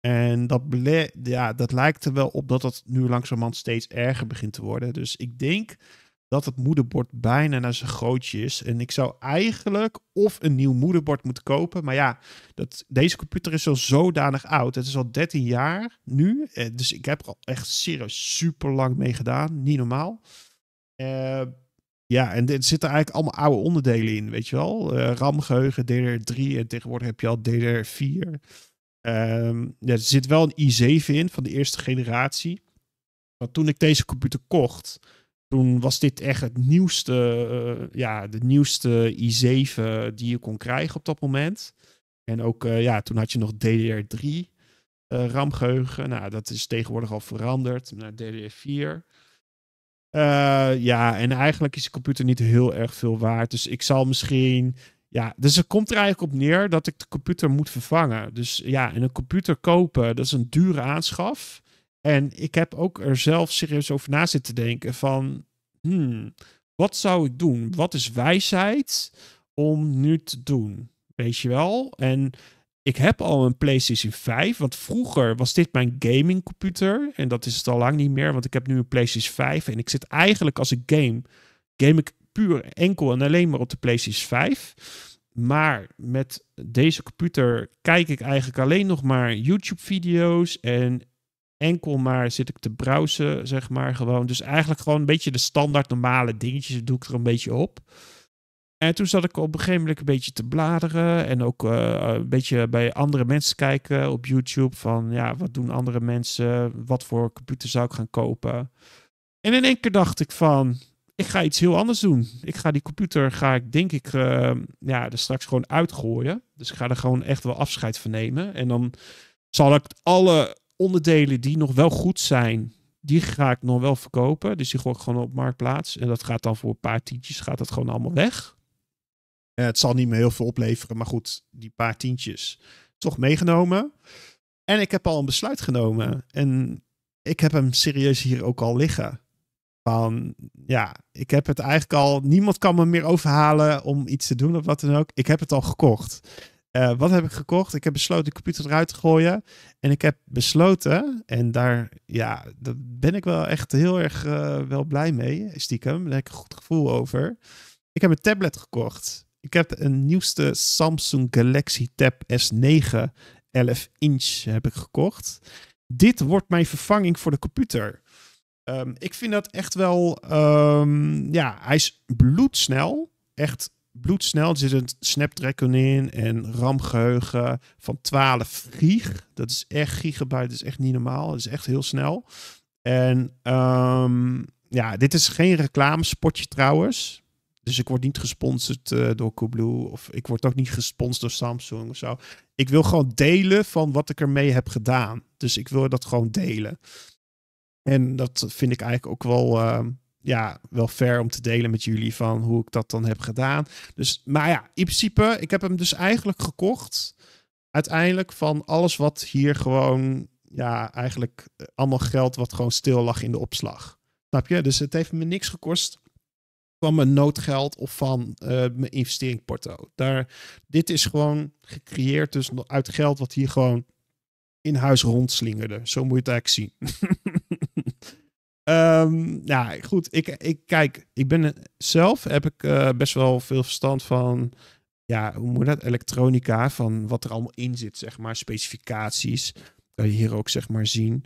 En dat, ja, dat lijkt er wel op dat dat nu langzamerhand steeds erger begint te worden. Dus ik denk dat het moederbord bijna naar zijn grootje is. En ik zou eigenlijk of een nieuw moederbord moeten kopen. Maar ja, dat, deze computer is al zodanig oud. Het is al 13 jaar nu. Eh, dus ik heb er al echt serieus super lang mee gedaan. Niet normaal. Eh, ja, en er zitten eigenlijk allemaal oude onderdelen in, weet je wel. Uh, eh, RAM-geheugen, DDR3 en tegenwoordig heb je al DDR4. Ehm, er zit wel een i7 in van de eerste generatie. Want toen ik deze computer kocht, toen was dit echt het nieuwste, eh, ja, de nieuwste i7 die je kon krijgen op dat moment. En ook, eh, ja, toen had je nog DDR3 uh, eh, RAM-geheugen. Nou, dat is tegenwoordig al veranderd naar DDR4. ja, en eigenlijk is de computer niet heel erg veel waard. Dus ik zal misschien ja, dus het komt er eigenlijk op neer dat ik de computer moet vervangen. Dus ja, en een computer kopen, dat is een dure aanschaf. En ik heb ook er zelf serieus over na zitten denken van... Hmm, wat zou ik doen? Wat is wijsheid om nu te doen? Weet je wel? En ik heb al een PlayStation 5. Want vroeger was dit mijn gamingcomputer. En dat is het al lang niet meer. Want ik heb nu een PlayStation 5. En ik zit eigenlijk als ik game. Game ik puur enkel en alleen maar op de PlayStation 5. Maar met deze computer kijk ik eigenlijk alleen nog maar YouTube-video's en enkel maar zit ik te browsen, zeg maar gewoon. Dus eigenlijk gewoon een beetje de standaard normale dingetjes doe ik er een beetje op. En toen zat ik op een gegeven moment een beetje te bladeren en ook eh, een beetje bij andere mensen kijken op YouTube. Van ja, wat doen andere mensen? Wat voor computer zou ik gaan kopen? En in één keer dacht ik van, ik ga iets heel anders doen. Ik ga die computer, ga ik denk ik, ehm, ja, er straks gewoon uitgooien. Dus ik ga er gewoon echt wel afscheid van nemen. En dan zal ik alle onderdelen die nog wel goed zijn, die ga ik nog wel verkopen. Dus die gooi ik gewoon op marktplaats. En dat gaat dan voor een paar tientjes, gaat dat gewoon allemaal weg. het zal niet meer heel veel opleveren, maar goed, die paar tientjes toch meegenomen. En ik heb al een besluit genomen. En ik heb hem serieus hier ook al liggen. Van ja, ik heb het eigenlijk al. Niemand kan me meer overhalen om iets te doen of wat dan ook. Ik heb het al gekocht. Eh, wat heb ik gekocht? Ik heb besloten de computer eruit te gooien. En ik heb besloten, en daar, ja, daar ben ik wel echt heel erg eh, wel blij mee, stiekem. Daar heb ik een goed gevoel over. Ik heb een tablet gekocht. Ik heb een nieuwste Samsung Galaxy Tab S9 11 inch heb ik gekocht. Dit wordt mijn vervanging voor de computer. Ehm, ik vind dat echt wel. Ehm, ja, hij is bloedsnel. Echt bloedsnel. Er zit een Snapdragon in en RAM-geheugen van 12 gig. Dat is echt gigabyte. Dat is echt niet normaal. Dat is echt heel snel. En ehm, ja, dit is geen reclamespotje trouwens. Dus ik word niet gesponsord eh, door Coolblue. Of ik word ook niet gesponsord door Samsung of zo. Ik wil gewoon delen van wat ik ermee heb gedaan. Dus ik wil dat gewoon delen. En dat vind ik eigenlijk ook wel, uh, ja, wel fair om te delen met jullie van hoe ik dat dan heb gedaan. Dus, maar ja, in principe, ik heb hem dus eigenlijk gekocht. Uiteindelijk van alles wat hier gewoon, ja, eigenlijk eh, allemaal geld wat gewoon stil lag in de opslag. Snap je? Dus het heeft me niks gekost van mijn noodgeld of van eh, mijn investeringporto. Daar, dit is gewoon gecreëerd dus uit geld wat hier gewoon in huis rondslingerde. Zo moet je het eigenlijk zien. Um, ja, goed. Ik, ik, kijk, ik ben zelf heb ik eh, best wel veel verstand van. Ja, hoe moet dat? Elektronica, van wat er allemaal in zit, zeg maar. Specificaties. Kan je hier ook, zeg maar, zien.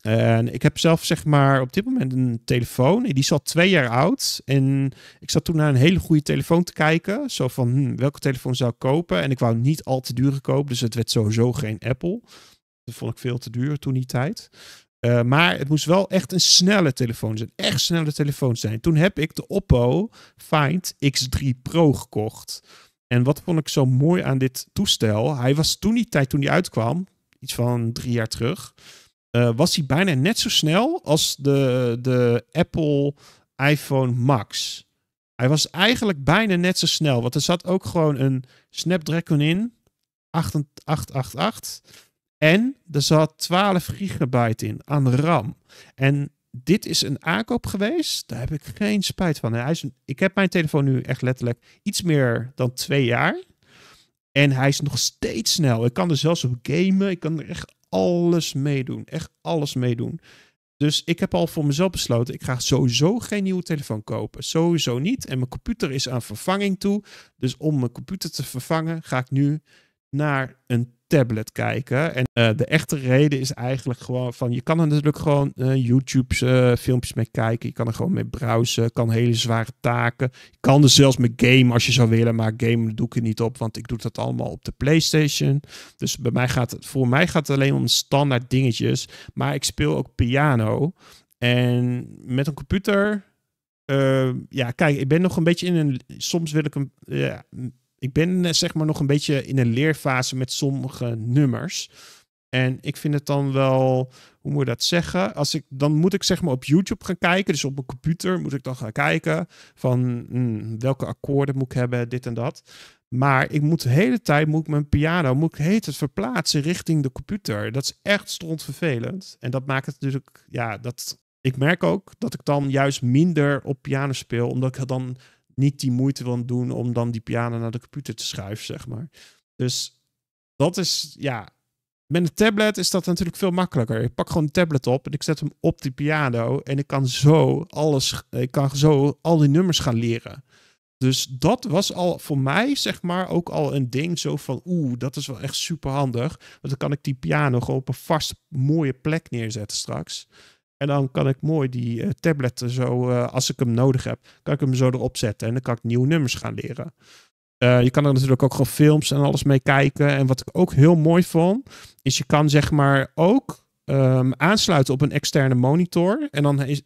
En ik heb zelf, zeg maar, op dit moment een telefoon. Die zat twee jaar oud. En ik zat toen naar een hele goede telefoon te kijken. Zo van, hm, welke telefoon zou ik kopen? En ik wou niet al te duur kopen. Dus het werd sowieso geen Apple. Dat vond ik veel te duur toen die tijd. Eh, maar het moest wel echt een snelle telefoon zijn. Echt snelle telefoon zijn. Toen heb ik de Oppo Find X3 Pro gekocht. En wat vond ik zo mooi aan dit toestel? Hij was toen die tijd, toen die uitkwam, iets van drie jaar terug, eh, was hij bijna net zo snel als de, de Apple iPhone Max. Hij was eigenlijk bijna net zo snel, want er zat ook gewoon een Snapdragon in, 8888. En er zat 12 gigabyte in aan RAM. En dit is een aankoop geweest. Daar heb ik geen spijt van. Hij is, ik heb mijn telefoon nu echt letterlijk iets meer dan twee jaar. En hij is nog steeds snel. Ik kan er zelfs op gamen. Ik kan er echt alles mee doen. Echt alles meedoen. Dus ik heb al voor mezelf besloten, ik ga sowieso geen nieuwe telefoon kopen. Sowieso niet. En mijn computer is aan vervanging toe. Dus om mijn computer te vervangen, ga ik nu naar een tablet kijken. En eh, de echte reden is eigenlijk gewoon van, je kan er natuurlijk gewoon uh, eh, YouTube eh, filmpjes mee kijken, je kan er gewoon mee browsen, kan hele zware taken. Je kan er zelfs met game als je zou willen, maar game doe ik er niet op, want ik doe dat allemaal op de PlayStation. Dus bij mij gaat het, voor mij gaat het alleen om standaard dingetjes, maar ik speel ook piano. En met een computer ja, kijk, ik ben nog een beetje in een. Soms wil ik hem ik ben eh, zeg maar nog een beetje in een leerfase met sommige nummers. En ik vind het dan wel, hoe moet je dat zeggen? Als ik, dan moet ik zeg maar op YouTube gaan kijken. Dus op mijn computer moet ik dan gaan kijken van hmm, welke akkoorden moet ik hebben, dit en dat. Maar ik moet de hele tijd, moet ik mijn piano, moet ik heet het verplaatsen richting de computer. Dat is echt strontvervelend. En dat maakt het natuurlijk, ja, dat, ik merk ook dat ik dan juist minder op piano speel. Omdat ik dan niet die moeite wil doen om dan die piano naar de computer te schuiven, zeg maar. Dus dat is, ja, met een tablet is dat natuurlijk veel makkelijker. Ik pak gewoon een tablet op en ik zet hem op die piano. En ik kan zo alles, ik kan zo al die nummers gaan leren. Dus dat was al voor mij, zeg maar, ook al een ding. Zo van, oeh, dat is wel echt super handig. Want dan kan ik die piano gewoon op een vast mooie plek neerzetten straks. En dan kan ik mooi die uh, eh, tablet zo, eh, als ik hem nodig heb, kan ik hem zo erop zetten. En dan kan ik nieuwe nummers gaan leren. Eh, je kan er natuurlijk ook gewoon films en alles mee kijken. En wat ik ook heel mooi vond, is je kan zeg maar ook ehm, aansluiten op een externe monitor. En dan is,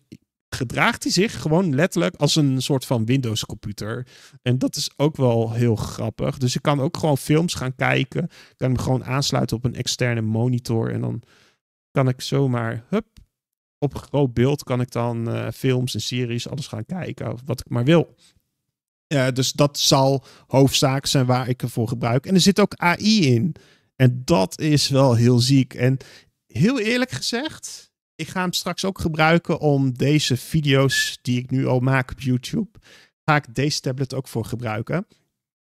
gedraagt hij zich gewoon letterlijk als een soort van Windows-computer. En dat is ook wel heel grappig. Dus je kan ook gewoon films gaan kijken. Ik kan hem gewoon aansluiten op een externe monitor. En dan kan ik zomaar, hup, op een groot beeld kan ik dan eh, films en series, alles gaan kijken, of wat ik maar wil. dus dat zal hoofdzaak zijn waar ik ervoor gebruik. En er zit ook AI in. En dat is wel heel ziek. En heel eerlijk gezegd, ik ga hem straks ook gebruiken om deze video's die ik nu al maak op YouTube, ga ik deze tablet ook voor gebruiken.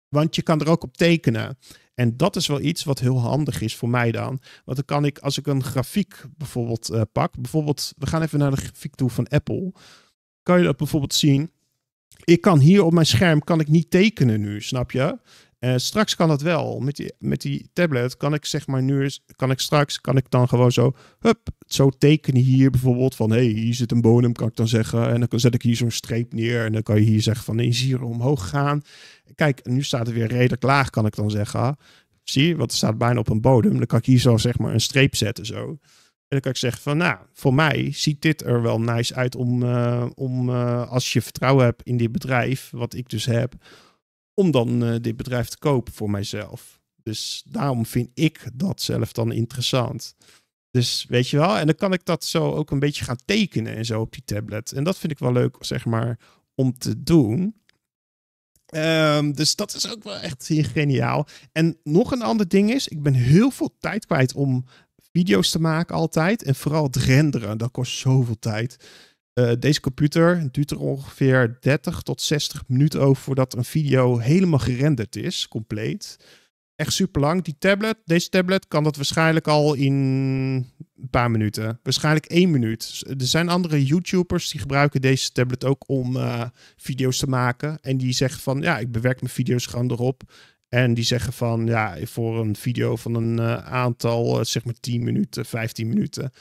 Want je kan er ook op tekenen. En dat is wel iets wat heel handig is voor mij dan. Want dan kan ik, als ik een grafiek bijvoorbeeld eh, pak, bijvoorbeeld, we gaan even naar de grafiek toe van Apple. Kan je dat bijvoorbeeld zien? Ik kan hier op mijn scherm kan ik niet tekenen nu, snap je? Eh, straks kan dat wel. Met die, met die tablet kan ik zeg maar nu eens, kan ik straks, kan ik dan gewoon zo, hup, zo tekenen hier bijvoorbeeld van, hey, hier zit een bodem, kan ik dan zeggen. En dan zet ik hier zo'n streep neer en dan kan je hier zeggen van, is hier omhoog gaan. Kijk, nu staat het weer redelijk laag, kan ik dan zeggen. Zie je, want het staat bijna op een bodem. Dan kan ik hier zo zeg maar een streep zetten zo. En dan kan ik zeggen van, nou, voor mij ziet dit er wel nice uit om, eh, om eh, als je vertrouwen hebt in dit bedrijf, wat ik dus heb, om dan eh, dit bedrijf te kopen voor mijzelf. Dus daarom vind ik dat zelf dan interessant. Dus weet je wel, en dan kan ik dat zo ook een beetje gaan tekenen en zo op die tablet. En dat vind ik wel leuk, zeg maar, om te doen. Ehm, dus dat is ook wel echt geniaal. En nog een ander ding is, ik ben heel veel tijd kwijt om video's te maken altijd. En vooral het renderen, dat kost zoveel tijd. Eh, deze computer duurt er ongeveer 30 tot 60 minuten over voordat een video helemaal gerenderd is, compleet. Echt super lang. Die tablet, deze tablet kan dat waarschijnlijk al in een paar minuten. Waarschijnlijk één minuut. Er zijn andere YouTubers die gebruiken deze tablet ook om eh, video's te maken. En die zeggen van ja, ik bewerk mijn video's gewoon erop. En die zeggen van ja, voor een video van een eh, aantal, zeg maar 10 minuten, 15 minuten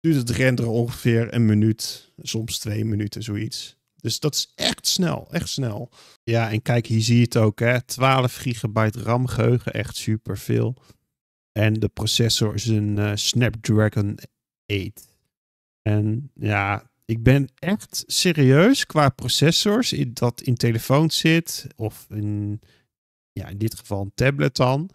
duurt het renderen ongeveer een minuut, soms twee minuten, zoiets. Dus dat is echt snel, echt snel. Ja, en kijk, hier zie je het ook, hè. 12 gigabyte RAM geheugen, echt superveel. En de processor is een eh, Snapdragon 8. En ja, ik ben echt serieus qua processors, in, dat in telefoons zit, of in, ja, in dit geval een tablet dan.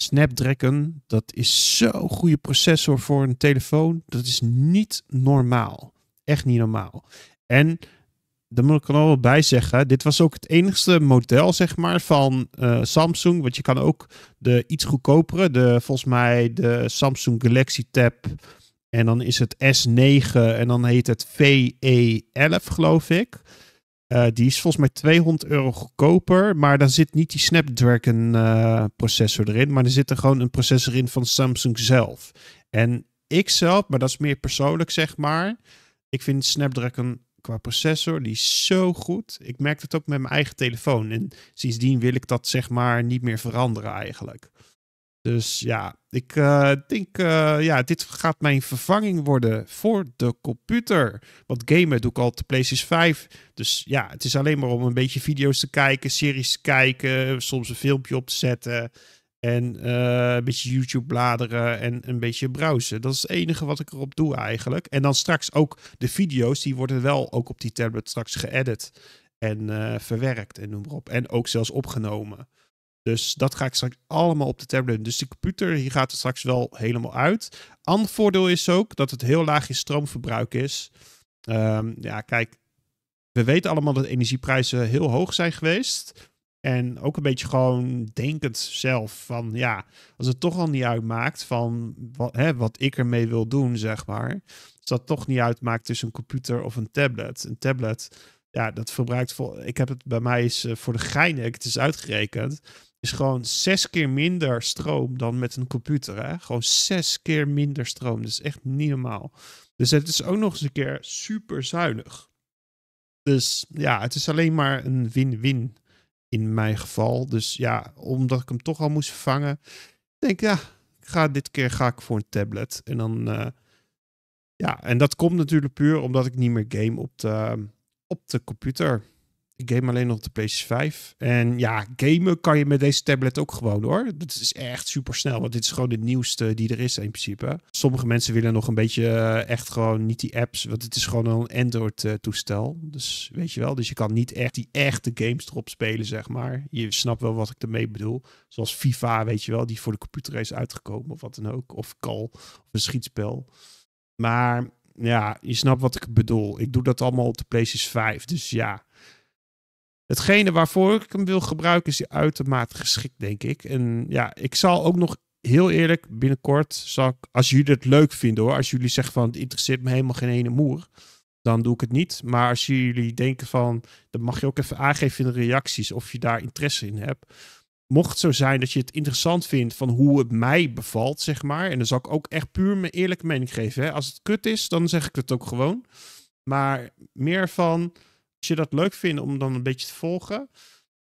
Snapdragon, dat is zo'n goede processor voor een telefoon. Dat is niet normaal. Echt niet normaal. En daar moet ik er nog wel bij zeggen. Dit was ook het enigste model, zeg maar, van eh, Samsung. Want je kan ook de iets goedkopere, de, volgens mij de Samsung Galaxy Tab. En dan is het S9 en dan heet het VE11, geloof ik. Eh, die is volgens mij 200 euro goedkoper. Maar dan zit niet die Snapdragon eh, processor erin. Maar er zit er gewoon een processor in van Samsung zelf. En ik zelf, maar dat is meer persoonlijk zeg maar. Ik vind Snapdragon qua processor, die is zo goed. Ik merk het ook met mijn eigen telefoon. En sindsdien wil ik dat zeg maar niet meer veranderen eigenlijk. Dus ja, ik eh, denk, uh, ja, dit gaat mijn vervanging worden voor de computer. Want gamen doe ik al op de PlayStation 5. Dus ja, het is alleen maar om een beetje video's te kijken, series te kijken, soms een filmpje op te zetten. En eh, een beetje YouTube bladeren en een beetje browsen. Dat is het enige wat ik erop doe eigenlijk. En dan straks ook de video's, die worden wel ook op die tablet straks geëdit en verwerkt en noem maar op. En ook zelfs opgenomen. Dus dat ga ik straks allemaal op de tablet. Dus de computer, hier gaat er straks wel helemaal uit. Ander voordeel is ook dat het heel laag in stroomverbruik is. Ehm, ja, kijk, we weten allemaal dat energieprijzen heel hoog zijn geweest. En ook een beetje gewoon denkend zelf van ja, als het toch al niet uitmaakt van wat, hè, wat ik ermee wil doen, zeg maar. Als dat toch niet uitmaakt tussen een computer of een tablet. Een tablet, ja, dat verbruikt vol. Ik heb het bij mij is eh, voor de gein, het is uitgerekend gewoon zes keer minder stroom dan met een computer. Hè? Gewoon zes keer minder stroom. Dat is echt niet normaal. Dus het is ook nog eens een keer super zuinig. Dus ja, het is alleen maar een win-win in mijn geval. Dus ja, omdat ik hem toch al moest vervangen, denk ja, ga, dit keer ga ik voor een tablet. En dan, eh, ja, en dat komt natuurlijk puur omdat ik niet meer game op de, op de computer. Ik game alleen nog op de PlayStation 5. En ja, gamen kan je met deze tablet ook gewoon hoor. Dat is echt super snel. Want dit is gewoon de nieuwste die er is in principe. Sommige mensen willen nog een beetje eh, echt gewoon niet die apps. Want het is gewoon een Android eh, toestel. Dus weet je wel. Dus je kan niet echt die echte games erop spelen zeg maar. Je snapt wel wat ik ermee bedoel. Zoals FIFA weet je wel. Die voor de computer is uitgekomen of wat dan ook. Of Call of een schietspel. Maar ja, je snapt wat ik bedoel. Ik doe dat allemaal op de PlayStation 5. Dus ja, Hetgene waarvoor ik hem wil gebruiken is uitermate geschikt, denk ik. En ja, ik zal ook nog heel eerlijk binnenkort, zal als jullie het leuk vinden hoor, als jullie zeggen van het interesseert me helemaal geen ene moer, dan doe ik het niet. Maar als jullie denken van, dan mag je ook even aangeven in de reacties of je daar interesse in hebt. Mocht het zo zijn dat je het interessant vindt van hoe het mij bevalt, zeg maar. En dan zal ik ook echt puur mijn eerlijke mening geven. Hè? Als het kut is, dan zeg ik het ook gewoon. Maar meer van, als je dat leuk vindt om dan een beetje te volgen,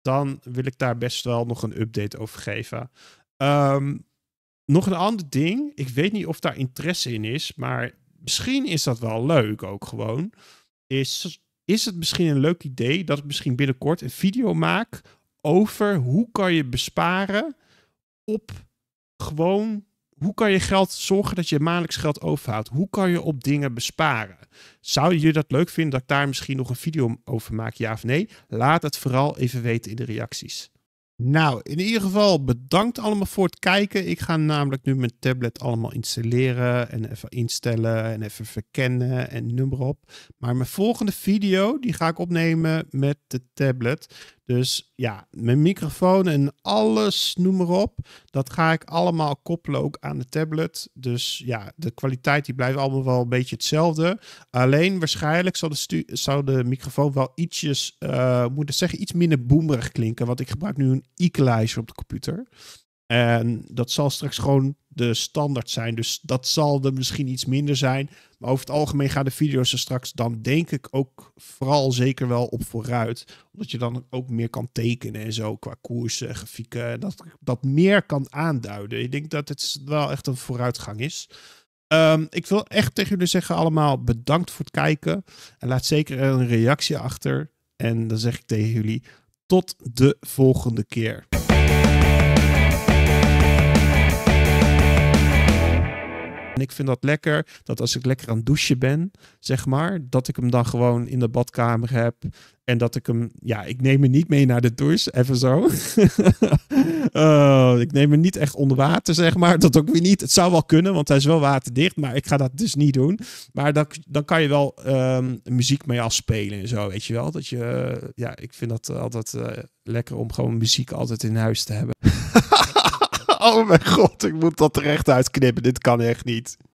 dan wil ik daar best wel nog een update over geven. Ehm, nog een ander ding. Ik weet niet of daar interesse in is, maar misschien is dat wel leuk ook gewoon. Is, is het misschien een leuk idee dat ik misschien binnenkort een video maak over hoe kan je besparen op gewoon hoe kan je geld zorgen dat je maandelijks geld overhoudt? Hoe kan je op dingen besparen? Zou je dat leuk vinden dat ik daar misschien nog een video over maak? Ja of nee? Laat het vooral even weten in de reacties. Nou, in ieder geval bedankt allemaal voor het kijken. Ik ga namelijk nu mijn tablet allemaal installeren en even instellen en even verkennen en nummer op. Maar mijn volgende video die ga ik opnemen met de tablet. Dus ja, mijn microfoon en alles, noem maar op. Dat ga ik allemaal koppelen ook aan de tablet. Dus ja, de kwaliteit die blijft allemaal wel een beetje hetzelfde. Alleen waarschijnlijk zal de, zou de microfoon wel ietsjes, eh, moet ik zeggen, iets minder boemerig klinken. Want ik gebruik nu een equalizer op de computer. En dat zal straks gewoon de standaard zijn. Dus dat zal er misschien iets minder zijn. Maar over het algemeen gaan de video's er straks dan denk ik ook vooral zeker wel op vooruit. Omdat je dan ook meer kan tekenen en zo qua koersen, grafieken. Dat, dat meer kan aanduiden. Ik denk dat het wel echt een vooruitgang is. Ehm, ik wil echt tegen jullie zeggen allemaal bedankt voor het kijken. En laat zeker een reactie achter. En dan zeg ik tegen jullie tot de volgende keer. En ik vind dat lekker, dat als ik lekker aan het douchen ben, zeg maar, dat ik hem dan gewoon in de badkamer heb. En dat ik hem, ja, ik neem hem niet mee naar de douche, even zo. Oh, ik neem hem niet echt onder water, zeg maar. Dat ook weer niet. Het zou wel kunnen, want hij is wel waterdicht, maar ik ga dat dus niet doen. Maar dan, dan kan je wel ehm, muziek mee afspelen en zo, weet je wel. Dat je, eh, ja, ik vind dat altijd eh, lekker om gewoon muziek altijd in huis te hebben. oh mijn god, ik moet dat terecht uitknippen. Dit kan echt niet.